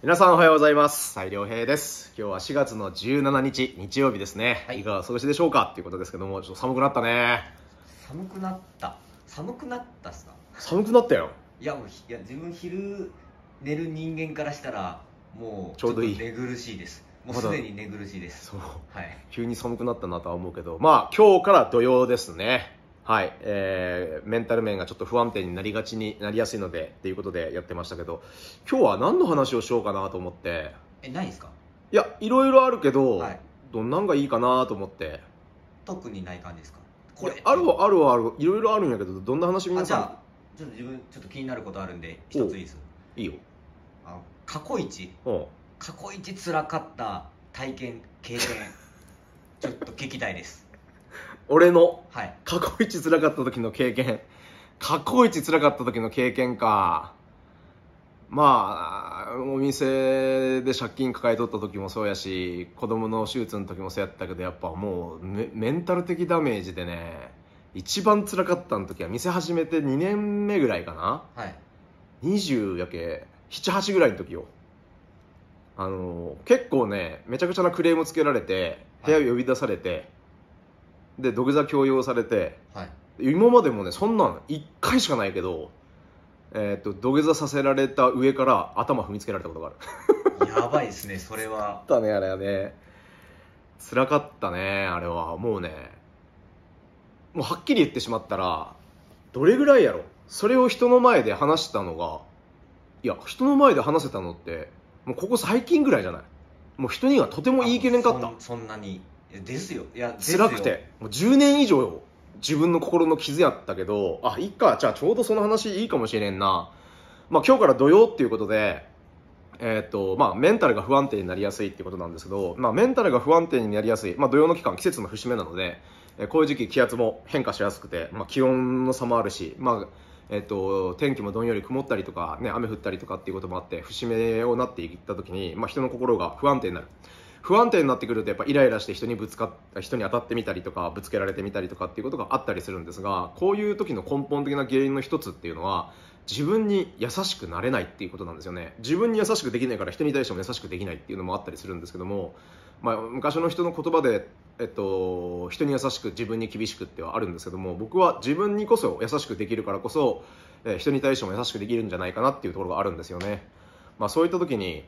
皆さんおはようございます。斉良平です。今日は4月の17日、日曜日ですね。はい、いかがお過ごしでしょうかっていうことですけども、ちょっと寒くなったね。寒くなった寒くなったっすか寒くなったよ。いや、もういや自分昼寝る人間からしたら、もうちょうどいい。寝苦しいです。もうすでに寝苦しいです。そう。はい。急に寒くなったなとは思うけど、まあ今日から土曜ですね。はい、えー、メンタル面がちょっと不安定になりがちになりやすいのでっていうことでやってましたけど、今日は何の話をしようかなと思って。え、ないですかいや、いろいろあるけど、はい、どんなんがいいかなと思って。特にない感じですかこれあるはあるはある、いろいろあるんやけど、どんな話皆さん。あじゃあ、ちょっと自分、ちょっと気になることあるんで、一ついいです。いいよ。あ過去一。うん。過去一つらかった体験経験 ちょっと聞きたいです俺のはい過去一つらかった時の経験過去一つらかった時の経験かまあお店で借金抱えとった時もそうやし子供の手術の時もそうやったけどやっぱもうメンタル的ダメージでね一番つらかったの時は店始めて2年目ぐらいかな、はい、20やけ78ぐらいの時よあの結構ねめちゃくちゃなクレームつけられて部屋呼び出されて、はい、で土下座強要されて、はい、今までもねそんなん1回しかないけど、えーと、土下座させられた上から頭踏みつけられたことがあるやばいですねそれはだ ねあれはねつらかったねあれはもうねもうはっきり言ってしまったらどれぐらいやろそれを人の前で話したのがいや人の前で話せたのってもうここ最近ぐらいじゃないもう人にはとても言い切れんかったそんなにですよいや辛くてもう10年以上自分の心の傷やったけどあいっかじゃあちょうどその話いいかもしれんなまあ今日から土曜っていうことでえーとまあ、メンタルが不安定になりやすいってことなんですけど、まあ、メンタルが不安定になりやすい、まあ、土曜の期間季節の節目なので、えこういう時期気圧も変化しやすくて、まあ、気温の差もあるし、まあ、えっと、天気もどんより曇ったりとか、ね、雨降ったりとかっていうこともあって節目をなっていった時に、まあ、人の心が不安定になる。不安定になってくるとやっぱイライラして人にぶつかっ人に当たってみたりとかぶつけられてみたりとかっていうことがあったりするんですがこういう時の根本的な原因の一つっていうのは自分に優しくなれないっていうことなんですよね自分に優しくできないから人に対しても優しくできないっていうのもあったりするんですけどもまあ、昔の人の言葉で、えっと、人に優しく自分に厳しくってはあるんですけども僕は自分にこそ優しくできるからこそ、え人に対しても優しくできるんじゃないかなっていうところがあるんですよね。まあ、そういった時に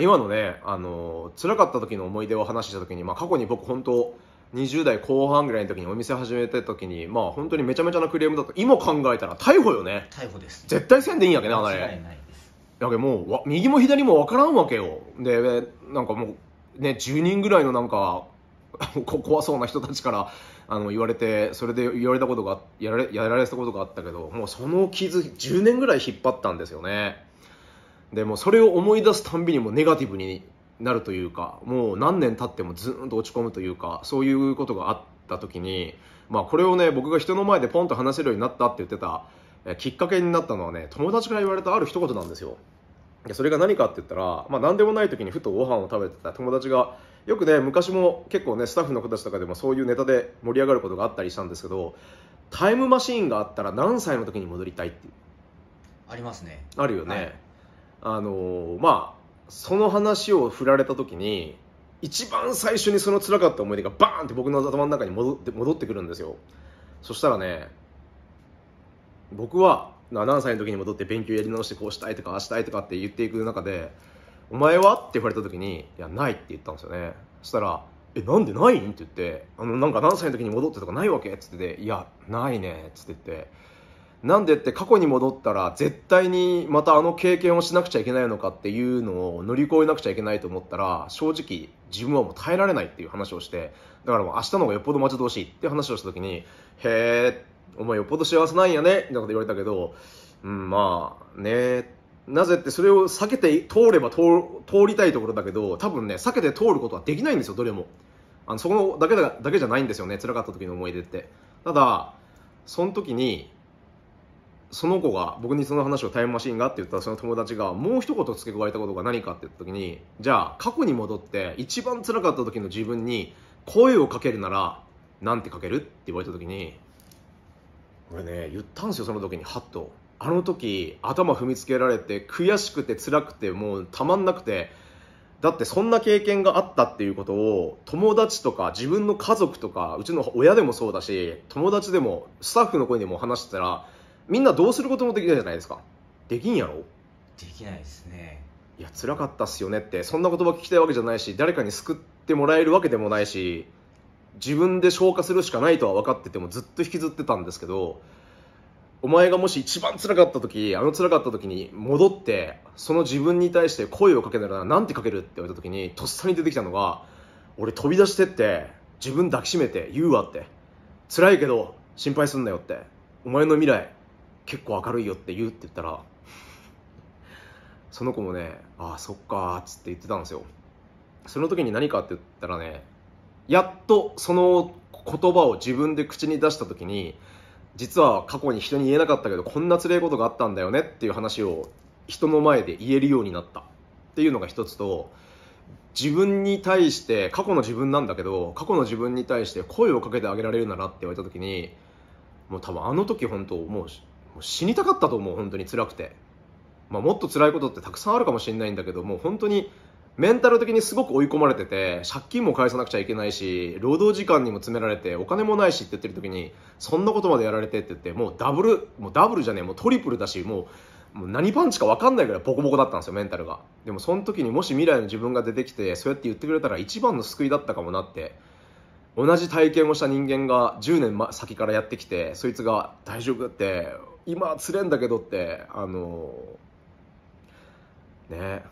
今のね、あの辛かった時の思い出を話した時に、まあ、過去に僕本当20代後半ぐらいの時にお店始めた時にまあ本当にめちゃめちゃなクレームだと今考えたら逮捕よね逮捕です絶対せんでいいんやけねあれ間違いないですだけどもう右も左も分からんわけよでなんかもうね、10人ぐらいのなんか 怖そうな人たちからあの言われてそれで言われたことがやられやられたことがあったけどもうその傷10年ぐらい引っ張ったんですよねでもそれを思い出すたんびにもネガティブになるというかもう何年経ってもずっと落ち込むというかそういうことがあった時に、まあ、これをね僕が人の前でポンと話せるようになったって言ってたきっかけになったのはね友達から言われたある一言なんですよでそれが何かって言ったら、まあ、何でもない時にふとご飯を食べてた友達がよくね昔も結構ねスタッフの子たちとかでもそういうネタで盛り上がることがあったりしたんですけどタイムマシーンがあったら何歳の時に戻りたいっていうありますねあるよね、はい、あのまあその話を振られた時に一番最初にその辛かった思い出がバーンって僕の頭の中に戻って戻ってくるんですよそしたらね僕は7歳の時に戻って勉強やり直してこうしたいとかあしたいとかって言っていく中で「お前は?」って言われた時に「いやない」って言ったんですよねそしたら「えなんでないん?」って言って「あのなんか何歳の時に戻ってとかないわけ?」っつってて「いやないね」っつっててなんでって過去に戻ったら絶対にまたあの経験をしなくちゃいけないのかっていうのを乗り越えなくちゃいけないと思ったら正直自分はもう耐えられないっていう話をしてだからもう明日の方がよっぽど待ち遠しいって話をした時にへえお前よっぽど幸せなんやねみたいなこと言われたけど、うん、まあね、なぜってそれを避けて通れば通りたいところだけど、多分ね、避けて通ることはできないんですよ、どれも。あのそこだけだだけじゃないんですよね、辛かった時の思い出って。ただ、その時に、その子が僕にその話をタイムマシンがって言ったらその友達がもう一言付け加えたことが何かって言った時にじゃあ過去に戻って一番辛かった時の自分に声をかけるならなんてかけるって言われた時に俺ね言ったんですよその時にハッとあの時頭踏みつけられて悔しくて辛くてもうたまんなくてだってそんな経験があったっていうことを友達とか自分の家族とかうちの親でもそうだし友達でもスタッフの声にでも話してたらみんなどうすることもできないじゃないですかできんやろできないですねいや辛かったっすよねってそんな言葉聞きたいわけじゃないし誰かに救ってもらえるわけでもないし自分で消化するしかないとは分かっててもずっと引きずってたんですけどお前がもし一番辛かった時あの辛かった時に戻ってその自分に対して声をかけたら何てかけるって言われた時にとっさに出てきたのが俺飛び出してって自分抱きしめて言うわって辛いけど心配すんなよってお前の未来結構明るいよって言うって言ったらその子もねああそっかっつって言ってたんですよその時に何かって言ったらねやっとその言葉を自分で口に出した時に実は過去に人に言えなかったけどこんなついことがあったんだよねっていう話を人の前で言えるようになったっていうのが一つと自分に対して過去の自分なんだけど過去の自分に対して声をかけてあげられるならって言われた時にもう多分あの時本当もう死にたかったと思う本当に辛くて、まあ、もっと辛いことってたくさんあるかもしれないんだけどもう本当にメンタル的にすごく追い込まれてて借金も返さなくちゃいけないし労働時間にも詰められてお金もないしって言ってる時にそんなことまでやられてって言ってもうダブルもうダブルじゃねえもうトリプルだしもうもう何パンチか分かんないぐらいボコボコだったんですよメンタルがでもその時にもし未来の自分が出てきてそうやって言ってくれたら一番の救いだったかもなって同じ体験をした人間が10年先からやってきてそいつが「大丈夫?」って「今つれんだけど」ってあのー、ね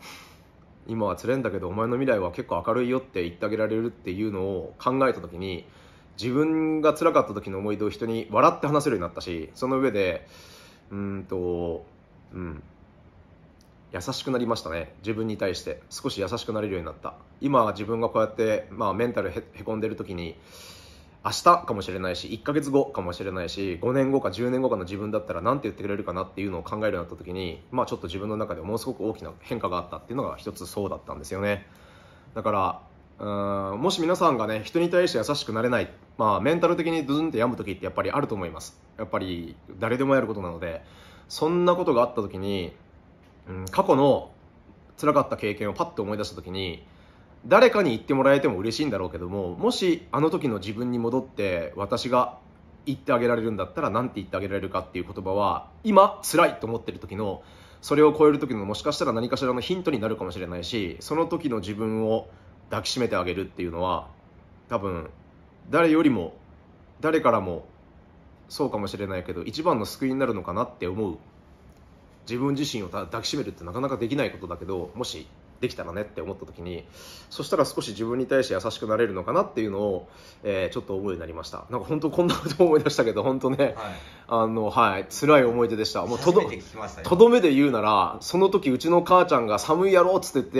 今は釣れんだけどお前の未来は結構明るいよって言ってあげられるっていうのを考えた時に自分が辛かった時の思い出を人に笑って話せるようになったしその上でうんとうん優しくなりましたね自分に対して少し優しくなれるようになった今自分がこうやって、まあ、メンタルへへこんでる時に明日かもしれないし、1ヶ月後かもしれないし、5年後か10年後かの自分だったら何て言ってくれるかなっていうのを考えるようになった時に、まあちょっと自分の中でものすごく大きな変化があったっていうのが一つそうだったんですよね。だから、うーんもし皆さんがね、人に対して優しくなれない、まあメンタル的にドゥンって病む時ってやっぱりあると思います。やっぱり誰でもやることなので、そんなことがあった時に、うん、過去の辛かった経験をパッと思い出した時に、誰かに言ってもらえても嬉しいんだろうけどももしあの時の自分に戻って私が言ってあげられるんだったら何て言ってあげられるかっていう言葉は今辛いと思ってる時のそれを超える時のもしかしたら何かしらのヒントになるかもしれないしその時の自分を抱きしめてあげるっていうのは多分誰よりも誰からもそうかもしれないけど一番の救いになるのかなって思う自分自身を抱きしめるってなかなかできないことだけどもしできたらねって思った時にそしたら少し自分に対して優しくなれるのかなっていうのを、えー、ちょっと思いになりましたなんか本当こんなこと思い出したけど本当ね、はい、あのはい辛い思い出でしたもうとどとどめで言うならその時うちの母ちゃんが寒いやろっつって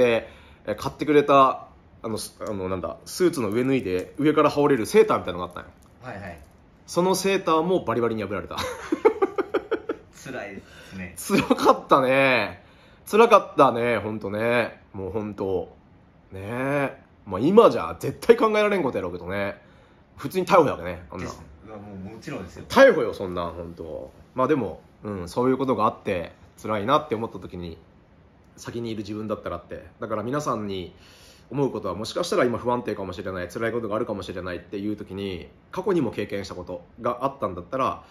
言って買ってくれたあのあのなんだスーツの上脱いで上から羽織れるセーターみたいなのがあったんよはいはいそのセーターもバリバリに破られた辛いですね 辛かったね辛かったね、ほんとね。もうほんと。ねえ。まあ今じゃ絶対考えられんことやろうけどね。普通に逮捕やわけね、あんな。もちろんですよ。逮捕よ、そんな、ほんと。まあでも、うん、そういうことがあって、辛いなって思った時に、先にいる自分だったらって。だから皆さんに、思うことはもしかしたら今不安定かもしれない辛いことがあるかもしれないっていう時に過去にも経験したことがあったんだったら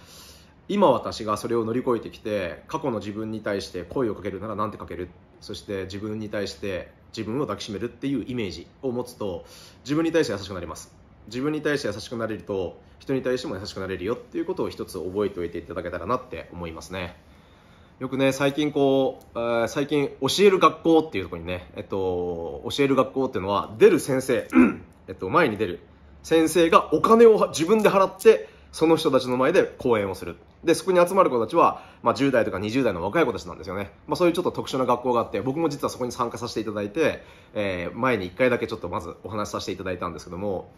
今私がそれを乗り越えてきて過去の自分に対して声をかけるなら何てかけるそして自分に対して自分を抱きしめるっていうイメージを持つと自分に対して優しくなります自分に対して優しくなれると人に対しても優しくなれるよっていうことを一つ覚えておいていただけたらなって思いますねよくね最近こう、えー、最近教える学校っていうとこにね、えっと、教える学校っていうのは出る先生、えっと、前に出る先生がお金を自分で払ってその人たちの前で講演をする。で、そこに集まる子たちは、まあ、10代とか20代の若い子たちなんですよね。まあ、そういうちょっと特殊な学校があって、僕も実はそこに参加させていただいて、えー、前に1回だけちょっとまずお話しさせていただいたんですけども、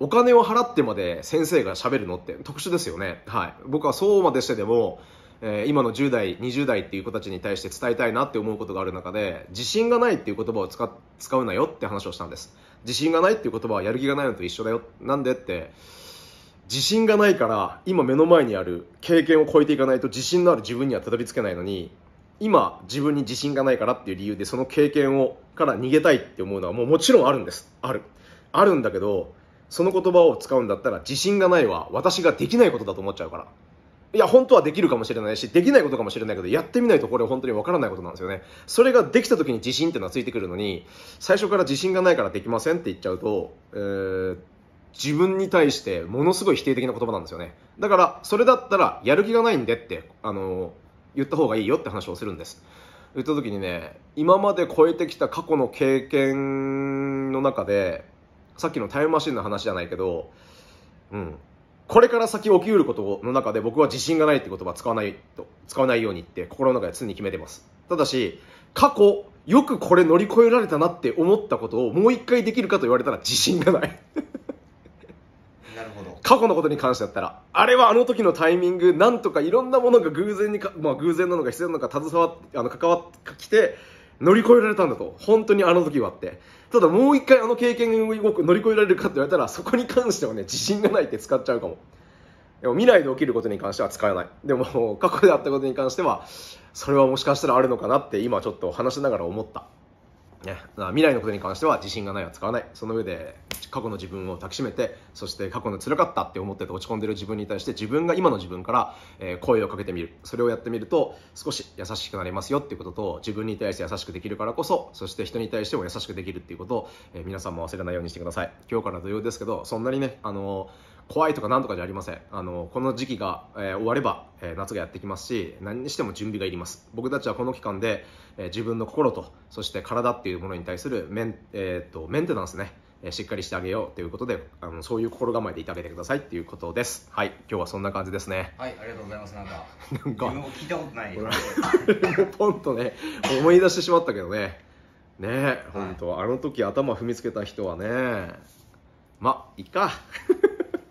お金を払ってまで先生がしゃべるのって特殊ですよね。はい。僕はそうまでしてでも、えー、今の10代、20代っていう子たちに対して伝えたいなって思うことがある中で、自信がないっていう言葉を使使うなよって話をしたんです。自信がないっていう言葉はやる気がないのと一緒だよ。なんでって、自信がないから今目の前にある経験を超えていかないと自信のある自分にはたどり着けないのに今自分に自信がないからっていう理由でその経験をから逃げたいって思うのはもうもちろんあるんですあるあるんだけどその言葉を使うんだったら自信がないは私ができないことだと思っちゃうからいや本当はできるかもしれないしできないことかもしれないけどやってみないとこれ本当にわからないことなんですよねそれができた時に自信ってのはついてくるのに最初から自信がないからできませんって言っちゃうとえー自分に対してものすごい否定的な言葉なんですよね。だから、それだったら、やる気がないんでって、あの、言った方がいいよって話をするんです。言った時にね、今まで超えてきた過去の経験の中で、さっきのタイムマシンの話じゃないけど、うん、これから先起きうることの中で僕は自信がないって言葉使わないと、使わないようにって心の中で常に決めてます。ただし、過去、よくこれ乗り越えられたなって思ったことをもう一回できるかと言われたら自信がない過去のことに関してだったら、あれはあの時のタイミング、なんとかいろんなものが偶然にか、まあ、偶然なのか必要なのか携わあの関わってきて、乗り越えられたんだと。本当にあの時はって。ただもう一回あの経験を乗り越えられるかって言われたら、そこに関してはね、自信がないって使っちゃうかも。でも未来で起きることに関しては使えない。でも過去であったことに関しては、それはもしかしたらあるのかなって今ちょっと話しながら思った。ね、未来のことに関しては自信がないは使わないその上で過去の自分を抱きしめてそして過去のつらかったって思ってて落ち込んでる自分に対して自分が今の自分から、え声をかけてみるそれをやってみると少し優しくなりますよっていうことと自分に対して優しくできるからこそそして人に対しても優しくできるっていうことを、え皆さんも忘れないようにしてください今日から土曜ですけどそんなにねあの怖いとかなんとかじゃありませんあのこの時期が、えー、終われば、えー、夏がやってきますし何にしても準備がいります僕たちはこの期間で、えー、自分の心とそして体っていうものに対するメン,、えーと、とメンテナンスねえしっかりしてあげようということであのそういう心構えでいてあげてくださいっていうことですはい今日はそんな感じですねはいありがとうございますなんかなんか聞いたことない ポンとね思い出してしまったけどねね本当、はい、あの時頭踏みつけた人はねまいいか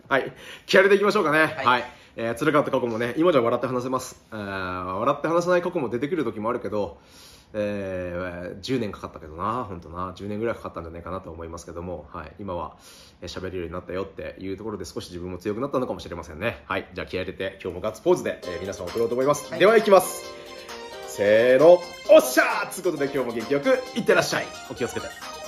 はい、気合でいきましょうかね。はい、はい、えー、辛かった過去もね、今じゃ笑って話せます。あ笑って話せない過去も出てくる時もあるけど、えー、10年かかったけどな、本当な、10年ぐらいかかったんじゃないかなと思いますけども、はい、今は喋、えー、れるようになったよっていうところで少し自分も強くなったのかもしれませんね。はい、じゃあ気合入れて、今日もガッツポーズで、えー、皆さん送ろうと思います。はい、では行きます。せーの、おっしゃーということで今日も元気よくいってらっしゃい。お気をつけて。